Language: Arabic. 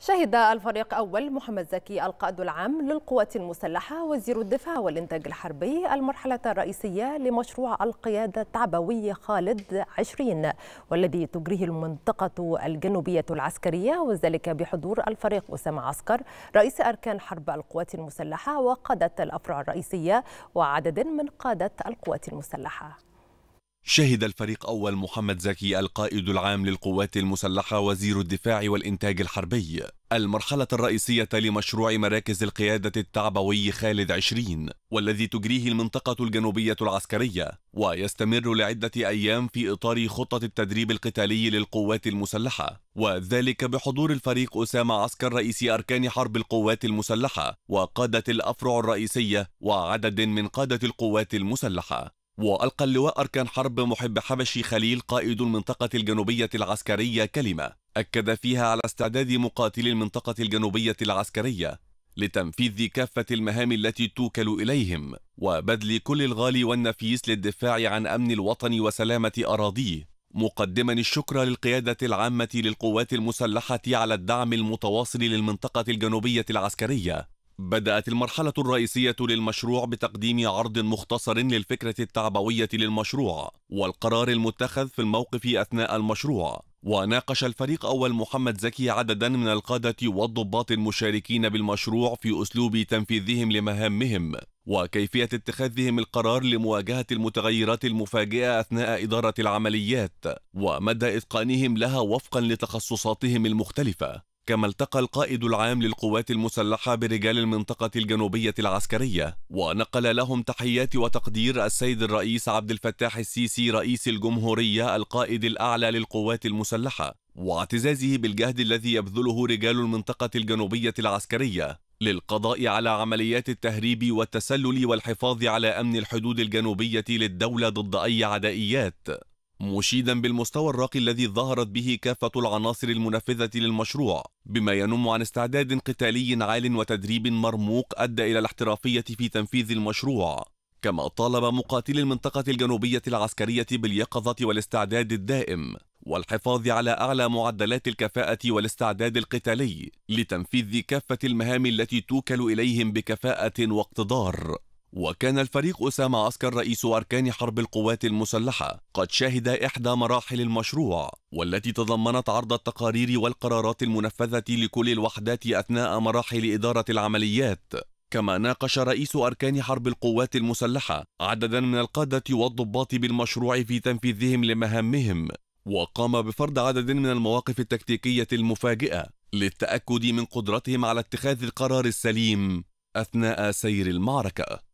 شهد الفريق أول محمد زكي القائد العام للقوات المسلحة وزير الدفاع والإنتاج الحربي المرحلة الرئيسية لمشروع القيادة التعبوي خالد عشرين والذي تجريه المنطقة الجنوبية العسكرية وذلك بحضور الفريق أسامة عسكر رئيس أركان حرب القوات المسلحة وقادة الأفرع الرئيسية وعدد من قادة القوات المسلحة شهد الفريق أول محمد زكي القائد العام للقوات المسلحة وزير الدفاع والإنتاج الحربي المرحلة الرئيسية لمشروع مراكز القيادة التعبوي خالد عشرين والذي تجريه المنطقة الجنوبية العسكرية ويستمر لعدة أيام في إطار خطة التدريب القتالي للقوات المسلحة وذلك بحضور الفريق أسامة عسكر رئيس أركان حرب القوات المسلحة وقادة الأفرع الرئيسية وعدد من قادة القوات المسلحة وألقى اللواء أركان حرب محب حبشي خليل قائد المنطقة الجنوبية العسكرية كلمة أكد فيها على استعداد مقاتلي المنطقة الجنوبية العسكرية لتنفيذ كافة المهام التي توكل إليهم وبذل كل الغالي والنفيس للدفاع عن أمن الوطن وسلامة أراضيه مقدما الشكر للقيادة العامة للقوات المسلحة على الدعم المتواصل للمنطقة الجنوبية العسكرية بدأت المرحلة الرئيسية للمشروع بتقديم عرض مختصر للفكرة التعبوية للمشروع والقرار المتخذ في الموقف أثناء المشروع وناقش الفريق أول محمد زكي عددا من القادة والضباط المشاركين بالمشروع في أسلوب تنفيذهم لمهامهم وكيفية اتخاذهم القرار لمواجهة المتغيرات المفاجئة أثناء إدارة العمليات ومدى إتقانهم لها وفقا لتخصصاتهم المختلفة كما التقى القائد العام للقوات المسلحة برجال المنطقة الجنوبية العسكرية ونقل لهم تحيات وتقدير السيد الرئيس عبد الفتاح السيسي رئيس الجمهورية القائد الأعلى للقوات المسلحة واعتزازه بالجهد الذي يبذله رجال المنطقة الجنوبية العسكرية للقضاء على عمليات التهريب والتسلل والحفاظ على أمن الحدود الجنوبية للدولة ضد أي عدائيات مشيدا بالمستوى الراقي الذي ظهرت به كافة العناصر المنفذة للمشروع بما ينم عن استعداد قتالي عال وتدريب مرموق أدى إلى الاحترافية في تنفيذ المشروع كما طالب مقاتلي المنطقة الجنوبية العسكرية باليقظة والاستعداد الدائم والحفاظ على أعلى معدلات الكفاءة والاستعداد القتالي لتنفيذ كافة المهام التي توكل إليهم بكفاءة واقتدار وكان الفريق أسامة عسكر رئيس أركان حرب القوات المسلحة قد شهد إحدى مراحل المشروع والتي تضمنت عرض التقارير والقرارات المنفذة لكل الوحدات أثناء مراحل إدارة العمليات كما ناقش رئيس أركان حرب القوات المسلحة عددا من القادة والضباط بالمشروع في تنفيذهم لمهامهم وقام بفرض عدد من المواقف التكتيكية المفاجئة للتأكد من قدرتهم على اتخاذ القرار السليم أثناء سير المعركة